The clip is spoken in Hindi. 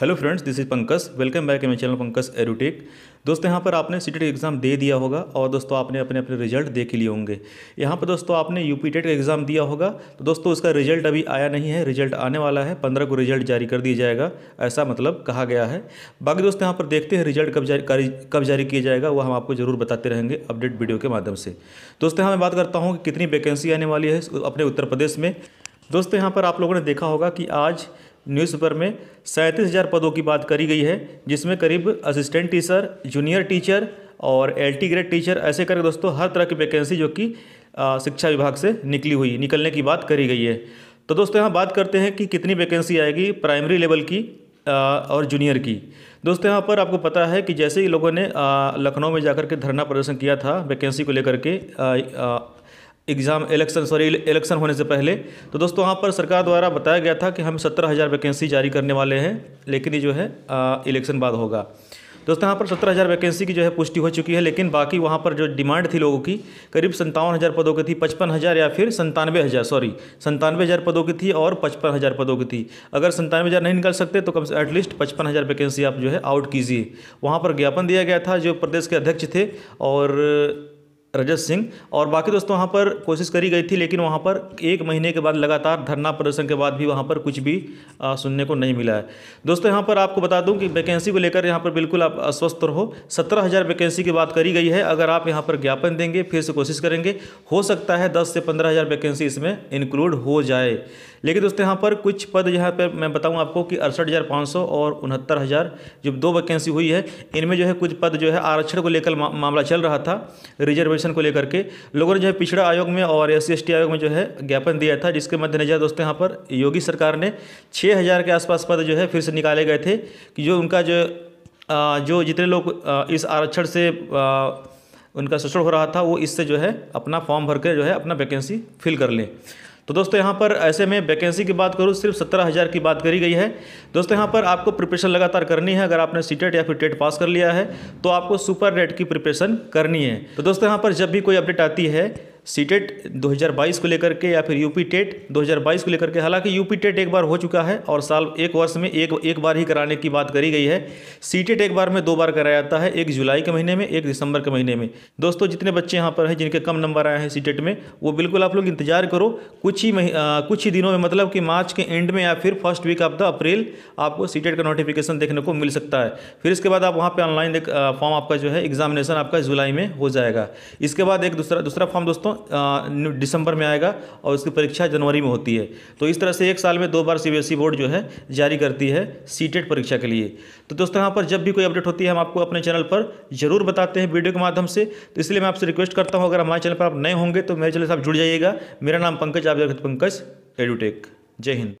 hello friends this is Pankaj welcome back मेरे चैनल पंकज एरोटेक दोस्तों यहाँ पर आपने सी एग्ज़ाम e दे दिया होगा और दोस्तों आपने अपने अपने रिजल्ट देख लिए होंगे यहाँ पर दोस्तों आपने यू पी का एग्ज़ाम दिया होगा तो दोस्तों उसका रिजल्ट अभी आया नहीं है रिजल्ट आने वाला है पंद्रह को रिजल्ट जारी कर दिया जाएगा ऐसा मतलब कहा गया है बाकी दोस्तों यहाँ पर देखते हैं रिजल्ट कब जारी कब जारी किया जाएगा वह हम आपको ज़रूर बताते रहेंगे अपडेट वीडियो के माध्यम से दोस्तों यहाँ मैं बात करता हूँ कि कितनी वैकेंसी आने वाली है अपने उत्तर प्रदेश में दोस्तों यहाँ पर आप लोगों ने देखा होगा कि आज न्यूज़पेपर में सैंतीस हज़ार पदों की बात करी गई है जिसमें करीब असिस्टेंट टीचर जूनियर टीचर और एल टी ग्रेड टीचर ऐसे करके दोस्तों हर तरह की वैकेंसी जो कि शिक्षा विभाग से निकली हुई निकलने की बात करी गई है तो दोस्तों यहाँ बात करते हैं कि कितनी वैकेंसी आएगी प्राइमरी लेवल की और जूनियर की दोस्तों यहाँ पर आपको पता है कि जैसे ही लोगों ने लखनऊ में जाकर के धरना प्रदर्शन किया था वैकेंसी को लेकर के एग्ज़ाम इलेक्शन सॉरी इलेक्शन होने से पहले तो दोस्तों वहाँ पर सरकार द्वारा बताया गया था कि हम सत्रह हज़ार वैकेंसी जारी करने वाले हैं लेकिन ये जो है इलेक्शन बाद होगा दोस्तों यहाँ पर सत्रह हज़ार वैकेंसी की जो है पुष्टि हो चुकी है लेकिन बाकी वहाँ पर जो डिमांड थी लोगों की करीब संतावन हज़ार पदों की थी पचपन हज़ार या फिर संतानवे हज़ार सॉरी संतानवे हज़ार पदों की थी और पचपन हज़ार पदों की थी अगर संतानवे हज़ार नहीं निकल सकते तो कम से एटलीस्ट पचपन हज़ार वैकेंसी आप जो है आउट कीजिए वहाँ पर ज्ञापन दिया गया था जो प्रदेश के अध्यक्ष थे और रजत सिंह और बाकी दोस्तों वहाँ पर कोशिश करी गई थी लेकिन वहाँ पर एक महीने के बाद लगातार धरना प्रदर्शन के बाद भी वहाँ पर कुछ भी आ, सुनने को नहीं मिला है दोस्तों यहाँ पर आपको बता दूँ कि वैकेंसी को लेकर यहाँ पर बिल्कुल आप अस्वस्थ रहो सत्रह हज़ार वैकेंसी की बात करी गई है अगर आप यहाँ पर ज्ञापन देंगे फिर से कोशिश करेंगे हो सकता है दस से पंद्रह हज़ार वैकेंसी इसमें इंक्लूड हो जाए लेकिन दोस्तों यहाँ पर कुछ पद यहाँ पर मैं बताऊँ आपको कि अड़सठ हज़ार पाँच सौ और उनहत्तर हज़ार जो दो वैकेंसी हुई है इनमें जो है कुछ पद जो है आरक्षण को लेकर मामला चल रहा था रिजर्वेशन को लेकर के लोगों ने जो है पिछड़ा आयोग में और एस सी आयोग में जो है ज्ञापन दिया था जिसके मद्देनजर दोस्तों यहाँ पर योगी सरकार ने छः हज़ार के आसपास पद जो है फिर से निकाले गए थे कि जो उनका जो जो जितने लोग इस आरक्षण से उनका शोषण हो रहा था वो इससे जो है अपना फॉर्म भर कर जो है अपना वैकेंसी फिल कर लें तो दोस्तों यहाँ पर ऐसे में वैकेंसी की बात करूँ सिर्फ सत्रह हज़ार की बात करी गई है दोस्तों यहाँ पर आपको प्रिपरेशन लगातार करनी है अगर आपने सी e या फिर टेट पास e कर लिया है तो आपको सुपर रेट की प्रिपरेशन करनी है तो दोस्तों यहाँ पर जब भी कोई अपडेट आती है सी टेट दो को लेकर के या फिर यूपी टेट 2022 को लेकर के हालांकि यूपी टेट एक बार हो चुका है और साल एक वर्ष में एक एक बार ही कराने की बात करी गई है सी टेट एक बार में दो बार कराया जाता है एक जुलाई के महीने में एक दिसंबर के महीने में दोस्तों जितने बच्चे यहाँ पर हैं जिनके कम नंबर आए हैं सी टेट में वो बिल्कुल आप लोग इंतजार करो कुछ ही आ, कुछ ही दिनों में मतलब कि मार्च के एंड में या फिर first week of the April आपको सी टेट का नोटिफिकेशन देखने को मिल सकता है फिर इसके बाद आप वहाँ पर ऑनलाइन फॉर्म आपका जो है एग्जामिनेशन आपका जुलाई में हो जाएगा इसके बाद एक दूसरा दूसरा फॉर्म दोस्तों दिसंबर में आएगा और उसकी परीक्षा जनवरी में होती है तो इस तरह से एक साल में दो बार सी e बोर्ड जो है जारी करती है सी परीक्षा के लिए तो दोस्तों यहाँ पर जब भी कोई अपडेट होती है हम आपको अपने चैनल पर जरूर बताते हैं वीडियो के माध्यम से तो इसलिए मैं आपसे रिक्वेस्ट करता हूँ अगर हमारे चैनल पर आप नए होंगे तो मेरे चैनल से आप जुड़ जाइएगा मेरा नाम पंकज आप पंकज एडूटेक जय हिंद